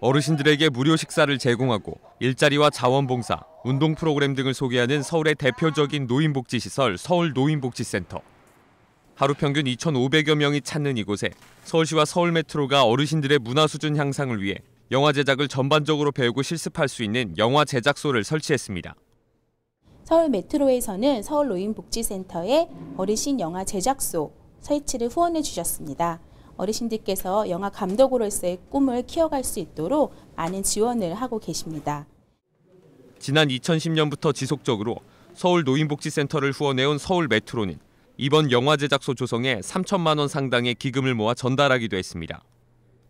어르신들에게 무료 식사를 제공하고 일자리와 자원봉사, 운동 프로그램 등을 소개하는 서울의 대표적인 노인복지시설 서울 노인복지센터. 하루 평균 2,500여 명이 찾는 이곳에 서울시와 서울메트로가 어르신들의 문화 수준 향상을 위해 영화 제작을 전반적으로 배우고 실습할 수 있는 영화 제작소를 설치했습니다. 서울 메트로에서는 서울 노인복지센터에 어르신 영화 제작소 설치를 후원해 주셨습니다. 어르신들께서 영화 감독으로서의 꿈을 키워갈 수 있도록 많은 지원을 하고 계십니다. 지난 2010년부터 지속적으로 서울 노인복지센터를 후원해온 서울 메트로는 이번 영화 제작소 조성에 3천만 원 상당의 기금을 모아 전달하기도 했습니다.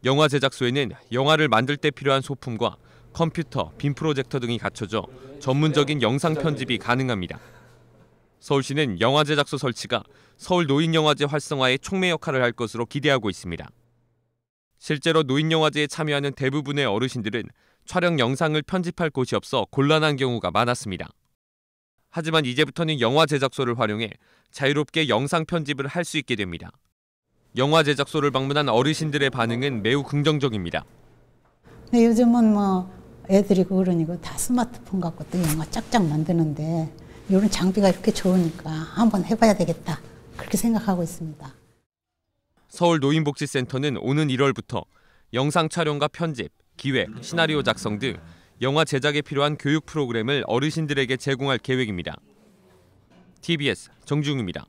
영화 제작소에는 영화를 만들 때 필요한 소품과 컴퓨터, 빔 프로젝터 등이 갖춰져 전문적인 영상 편집이 가능합니다. 서울시는 영화 제작소 설치가 서울 노인영화제 활성화에 촉매 역할을 할 것으로 기대하고 있습니다. 실제로 노인영화제에 참여하는 대부분의 어르신들은 촬영 영상을 편집할 곳이 없어 곤란한 경우가 많았습니다. 하지만 이제부터는 영화 제작소를 활용해 자유롭게 영상 편집을 할 수 있게 됩니다. 영화 제작소를 방문한 어르신들의 반응은 매우 긍정적입니다. 요즘은 뭐애들이 그러니까 다 스마트폰 갖고 또 영화 짝짝 만드는데 이런 장비가 이렇게 좋으니까 한번 해봐야 되겠다 그렇게 생각하고 있습니다. 서울 노인복지센터는 오는 1월부터 영상 촬영과 편집, 기획, 시나리오 작성 등 영화 제작에 필요한 교육 프로그램을 어르신들에게 제공할 계획입니다. TBS 정중입니다.